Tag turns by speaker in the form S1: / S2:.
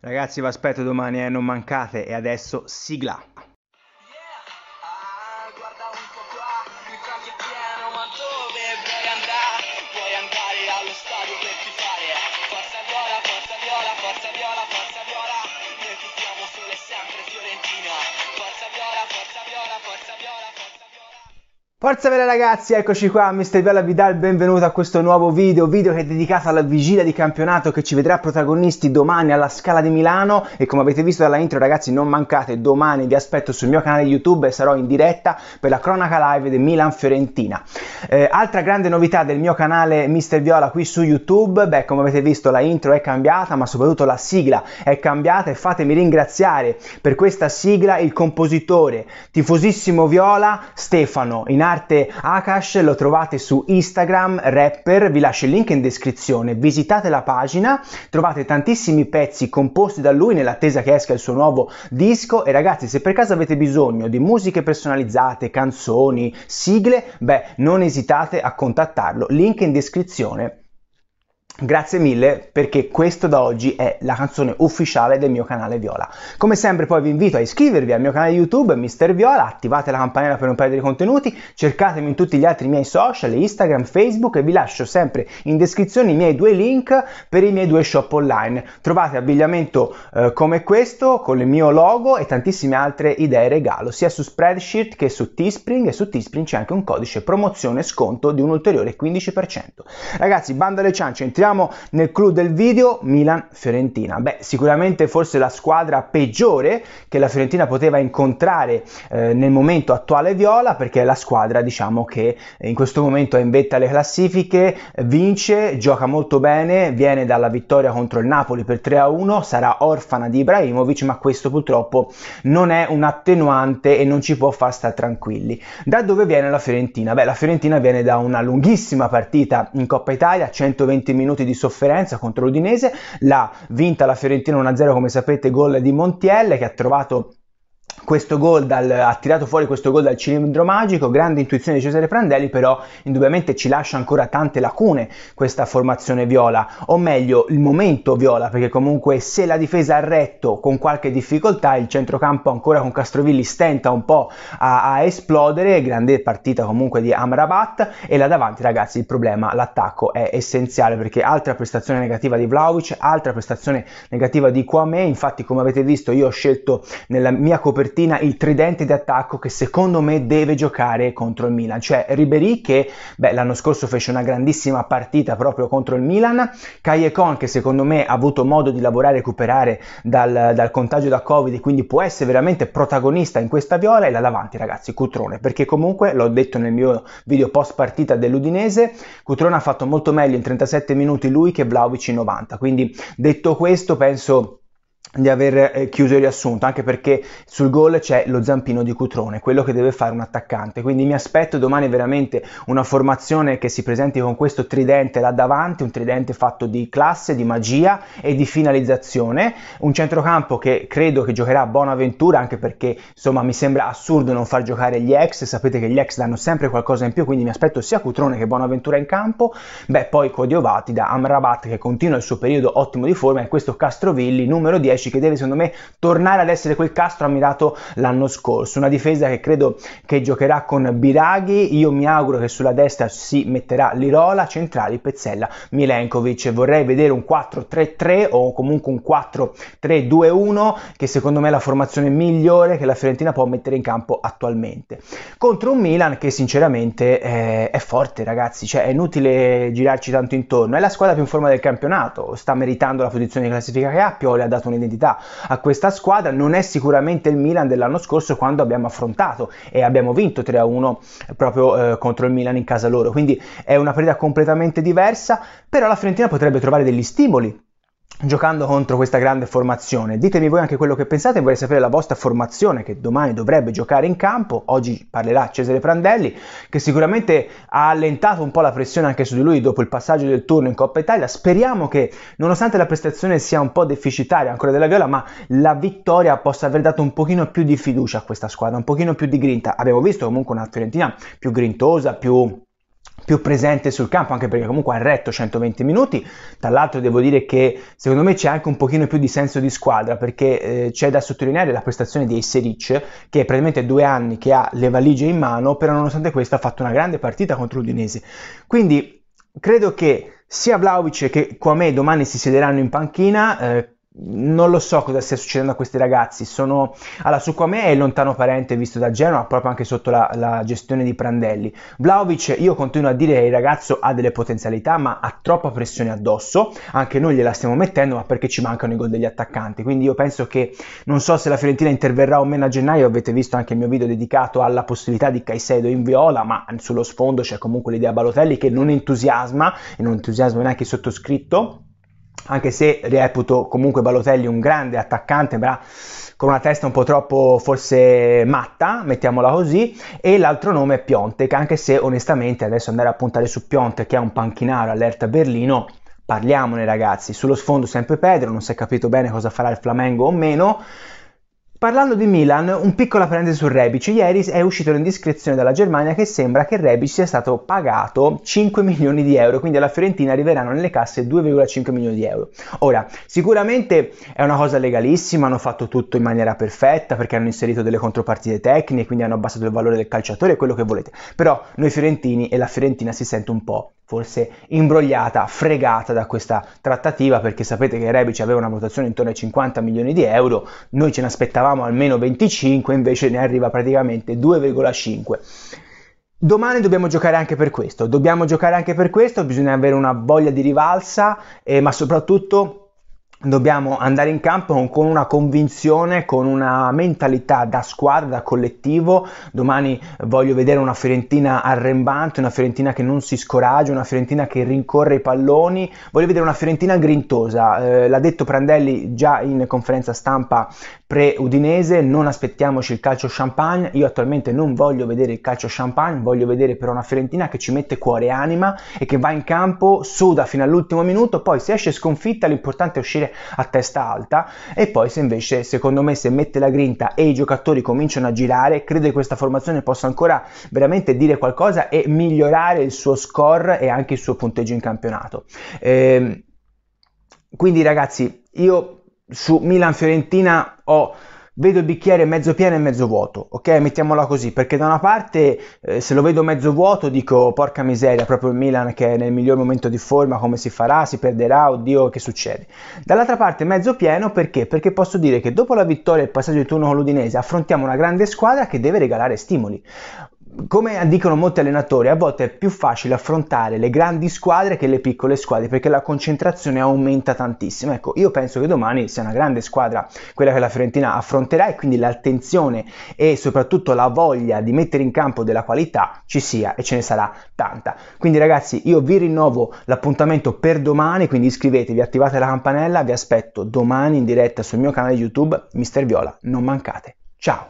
S1: Ragazzi vi aspetto domani, eh, non mancate e adesso sigla! Forza bella ragazzi, eccoci qua, Mr. Viola vi dà il benvenuto a questo nuovo video, video che è dedicato alla vigilia di campionato che ci vedrà protagonisti domani alla Scala di Milano e come avete visto dalla intro ragazzi non mancate, domani vi aspetto sul mio canale YouTube e sarò in diretta per la cronaca live di Milan-Fiorentina. Eh, altra grande novità del mio canale Mr. Viola qui su YouTube, beh come avete visto la intro è cambiata ma soprattutto la sigla è cambiata e fatemi ringraziare per questa sigla il compositore tifosissimo Viola Stefano in arte arte Akash lo trovate su Instagram, rapper, vi lascio il link in descrizione, visitate la pagina, trovate tantissimi pezzi composti da lui nell'attesa che esca il suo nuovo disco e ragazzi se per caso avete bisogno di musiche personalizzate, canzoni, sigle, beh non esitate a contattarlo, link in descrizione. Grazie mille perché questo da oggi è la canzone ufficiale del mio canale Viola. Come sempre poi vi invito a iscrivervi al mio canale YouTube Mister Viola, attivate la campanella per non perdere i contenuti, cercatemi in tutti gli altri miei social, Instagram, Facebook e vi lascio sempre in descrizione i miei due link per i miei due shop online. Trovate abbigliamento eh, come questo con il mio logo e tantissime altre idee regalo sia su Spreadsheet che su Teespring e su Teespring c'è anche un codice promozione sconto di un ulteriore 15%. Ragazzi, bando alle ciance, entriamo entriamo nel clou del video, Milan-Fiorentina. Beh, sicuramente forse la squadra peggiore che la Fiorentina poteva incontrare eh, nel momento attuale viola, perché è la squadra, diciamo, che in questo momento è in vetta alle classifiche, vince, gioca molto bene, viene dalla vittoria contro il Napoli per 3-1, sarà orfana di Ibrahimovic, ma questo purtroppo non è un attenuante e non ci può far stare tranquilli. Da dove viene la Fiorentina? Beh, la Fiorentina viene da una lunghissima partita in Coppa Italia, 120 minuti minuti di sofferenza contro l'Udinese, l'ha vinta la Fiorentina 1-0 come sapete gol di Montiel che ha trovato questo gol dal, ha tirato fuori questo gol dal cilindro magico, grande intuizione di Cesare Prandelli, però indubbiamente ci lascia ancora tante lacune questa formazione viola, o meglio il momento viola, perché comunque se la difesa ha retto con qualche difficoltà, il centrocampo ancora con Castrovilli stenta un po' a, a esplodere, grande partita comunque di Amrabat e là davanti ragazzi il problema, l'attacco è essenziale perché altra prestazione negativa di Vlaovic, altra prestazione negativa di Kwame, infatti come avete visto io ho scelto nella mia copertina copertina il tridente di attacco che secondo me deve giocare contro il Milan, cioè Ribéry che beh, l'anno scorso fece una grandissima partita proprio contro il Milan, Kayekon che secondo me ha avuto modo di lavorare e recuperare dal, dal contagio da Covid e quindi può essere veramente protagonista in questa viola e là davanti ragazzi Cutrone perché comunque l'ho detto nel mio video post partita dell'Udinese, Cutrone ha fatto molto meglio in 37 minuti lui che Vlaovic in 90, quindi detto questo penso di aver eh, chiuso il riassunto, anche perché sul gol c'è lo zampino di Cutrone, quello che deve fare un attaccante. Quindi mi aspetto domani veramente una formazione che si presenti con questo tridente là davanti, un tridente fatto di classe, di magia e di finalizzazione, un centrocampo che credo che giocherà a Bonaventura, anche perché insomma mi sembra assurdo non far giocare gli ex, sapete che gli ex danno sempre qualcosa in più, quindi mi aspetto sia Cutrone che Bonaventura in campo, beh poi Codiovati da Amrabat che continua il suo periodo ottimo di forma e questo Castrovilli numero 10 10 che deve secondo me tornare ad essere quel castro ammirato l'anno scorso, una difesa che credo che giocherà con Biraghi, io mi auguro che sulla destra si metterà Lirola, centrali Pezzella, Milenkovic, vorrei vedere un 4-3-3 o comunque un 4-3-2-1 che secondo me è la formazione migliore che la Fiorentina può mettere in campo attualmente, contro un Milan che sinceramente eh, è forte ragazzi, cioè è inutile girarci tanto intorno, è la squadra più in forma del campionato, sta meritando la posizione di classifica che ha, Pioli ha dato un'idea identità a questa squadra, non è sicuramente il Milan dell'anno scorso quando abbiamo affrontato e abbiamo vinto 3-1 eh, proprio eh, contro il Milan in casa loro, quindi è una partita completamente diversa, però la Fiorentina potrebbe trovare degli stimoli giocando contro questa grande formazione. Ditemi voi anche quello che pensate, vorrei sapere la vostra formazione che domani dovrebbe giocare in campo. Oggi parlerà Cesare Prandelli che sicuramente ha allentato un po' la pressione anche su di lui dopo il passaggio del turno in Coppa Italia. Speriamo che nonostante la prestazione sia un po' deficitaria ancora della Viola, ma la vittoria possa aver dato un pochino più di fiducia a questa squadra, un pochino più di grinta. Abbiamo visto comunque una Fiorentina più grintosa, più più presente sul campo, anche perché comunque ha retto 120 minuti. Tra l'altro devo dire che secondo me c'è anche un pochino più di senso di squadra, perché eh, c'è da sottolineare la prestazione di Eiseric, che è praticamente due anni che ha le valigie in mano, però nonostante questo ha fatto una grande partita contro l'Udinese. Quindi credo che sia Vlaovic che Kwame domani si siederanno in panchina, eh, non lo so cosa stia succedendo a questi ragazzi. Sono... Allora, Suquamea è lontano parente visto da Genoa, proprio anche sotto la, la, gestione di Prandelli. Vlaovic, io continuo a dire che il ragazzo ha delle potenzialità, ma ha troppa pressione addosso. Anche noi gliela stiamo mettendo, ma perché ci mancano i gol degli attaccanti. Quindi io penso che non so se la Fiorentina interverrà o meno a gennaio. Avete visto anche il mio video dedicato alla possibilità di Caicedo in viola, ma sullo sfondo c'è comunque l'idea Balotelli che non entusiasma e non entusiasma neanche il sottoscritto anche se reputo comunque Balotelli un grande attaccante, ma con una testa un po' troppo forse matta, mettiamola così, e l'altro nome è Piontek, anche se onestamente adesso andare a puntare su Piontek che è un panchinaro all'Erta Berlino, parliamone ragazzi, sullo sfondo sempre Pedro, non si è capito bene cosa farà il Flamengo o meno, Parlando di Milan, un piccolo apprendente su Rebic. Ieri è uscito l'indiscrezione dalla Germania che sembra che Rebic sia stato pagato 5 milioni di euro, quindi alla Fiorentina arriveranno nelle casse 2,5 milioni di euro. Ora, sicuramente è una cosa legalissima, hanno fatto tutto in maniera perfetta perché hanno inserito delle contropartite tecniche, quindi hanno abbassato il valore del calciatore quello che volete. Però noi fiorentini e la Fiorentina si sente un po' forse imbrogliata, fregata da questa trattativa perché sapete che Rebic aveva una valutazione intorno ai 50 milioni di euro, noi ce ne aspettavamo almeno 25, invece ne arriva praticamente 2,5. Domani dobbiamo giocare anche per questo, dobbiamo giocare anche per questo, bisogna avere una voglia di rivalsa, eh, ma soprattutto dobbiamo andare in campo con una convinzione, con una mentalità da squadra, da collettivo. Domani voglio vedere una Fiorentina arrembante, una Fiorentina che non si scoraggia, una Fiorentina che rincorre i palloni. Voglio vedere una Fiorentina grintosa. Eh, l'ha detto Prandelli già in conferenza stampa pre-Udinese, non aspettiamoci il calcio champagne, io attualmente non voglio vedere il calcio champagne, voglio vedere però una Fiorentina che ci mette cuore e anima e che va in campo, suda fino all'ultimo minuto, poi se esce sconfitta l'importante è uscire a testa alta e poi se invece secondo me se mette la grinta e i giocatori cominciano a girare, credo che questa formazione possa ancora veramente dire qualcosa e migliorare il suo score e anche il suo punteggio in campionato. Ehm, quindi ragazzi, io su Milan-Fiorentina ho vedo il bicchiere mezzo pieno e mezzo vuoto, ok? Mettiamola così, perché da una parte eh, se lo vedo mezzo vuoto dico porca miseria, proprio il Milan che è nel miglior momento di forma, come si farà? Si perderà? Oddio, che succede? Dall'altra parte mezzo pieno perché? Perché posso dire che dopo la vittoria e il passaggio di turno con l'Udinese affrontiamo una grande squadra che deve regalare stimoli come dicono molti allenatori, a volte è più facile affrontare le grandi squadre che le piccole squadre perché la concentrazione aumenta tantissimo. Ecco, io penso che domani sia una grande squadra quella che la Fiorentina affronterà e quindi l'attenzione e soprattutto la voglia di mettere in campo della qualità ci sia e ce ne sarà tanta. Quindi ragazzi, io vi rinnovo l'appuntamento per domani, quindi iscrivetevi, attivate la campanella, vi aspetto domani in diretta sul mio canale YouTube Mister Viola, non mancate. Ciao.